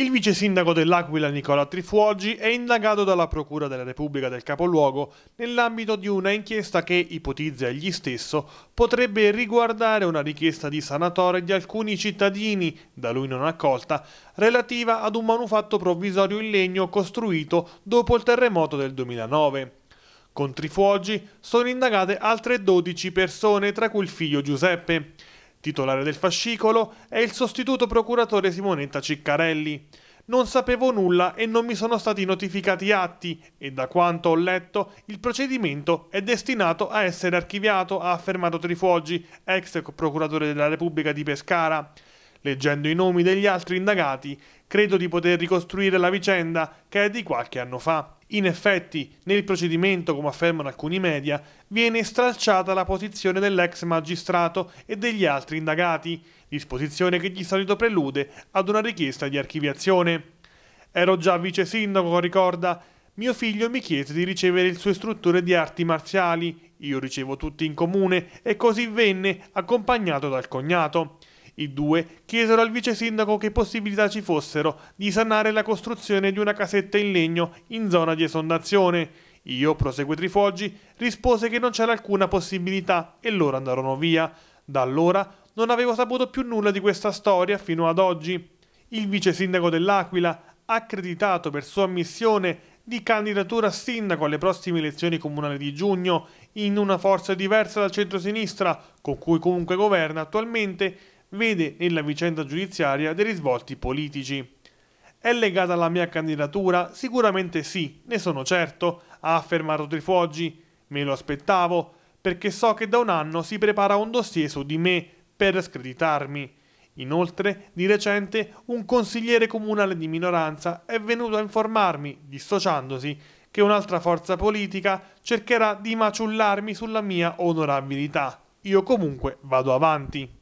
Il vice sindaco dell'Aquila Nicola Trifuoggi è indagato dalla Procura della Repubblica del Capoluogo nell'ambito di una inchiesta che, ipotizza egli stesso, potrebbe riguardare una richiesta di sanatore di alcuni cittadini, da lui non accolta, relativa ad un manufatto provvisorio in legno costruito dopo il terremoto del 2009. Contro i sono indagate altre 12 persone, tra cui il figlio Giuseppe. Titolare del fascicolo è il sostituto procuratore Simonetta Ciccarelli. Non sapevo nulla e non mi sono stati notificati atti e da quanto ho letto il procedimento è destinato a essere archiviato, ha affermato Trifoggi, ex procuratore della Repubblica di Pescara. Leggendo i nomi degli altri indagati, credo di poter ricostruire la vicenda che è di qualche anno fa. In effetti, nel procedimento, come affermano alcuni media, viene stralciata la posizione dell'ex magistrato e degli altri indagati, disposizione che di solito prelude ad una richiesta di archiviazione. Ero già vice sindaco, ricorda. Mio figlio mi chiese di ricevere il suo istruttore di arti marziali. Io ricevo tutti in comune e così venne, accompagnato dal cognato. I due chiesero al vice sindaco che possibilità ci fossero di sanare la costruzione di una casetta in legno in zona di esondazione. Io, prosegue Trifoggi, rispose che non c'era alcuna possibilità e loro andarono via. Da allora non avevo saputo più nulla di questa storia fino ad oggi. Il vice sindaco dell'Aquila, accreditato per sua missione di candidatura a sindaco alle prossime elezioni comunali di giugno in una forza diversa dal centro-sinistra, con cui comunque governa attualmente, vede nella vicenda giudiziaria dei risvolti politici. È legata alla mia candidatura? Sicuramente sì, ne sono certo, ha affermato Trifuoggi. Me lo aspettavo, perché so che da un anno si prepara un dossier su di me per screditarmi. Inoltre, di recente, un consigliere comunale di minoranza è venuto a informarmi, dissociandosi, che un'altra forza politica cercherà di maciullarmi sulla mia onorabilità. Io comunque vado avanti.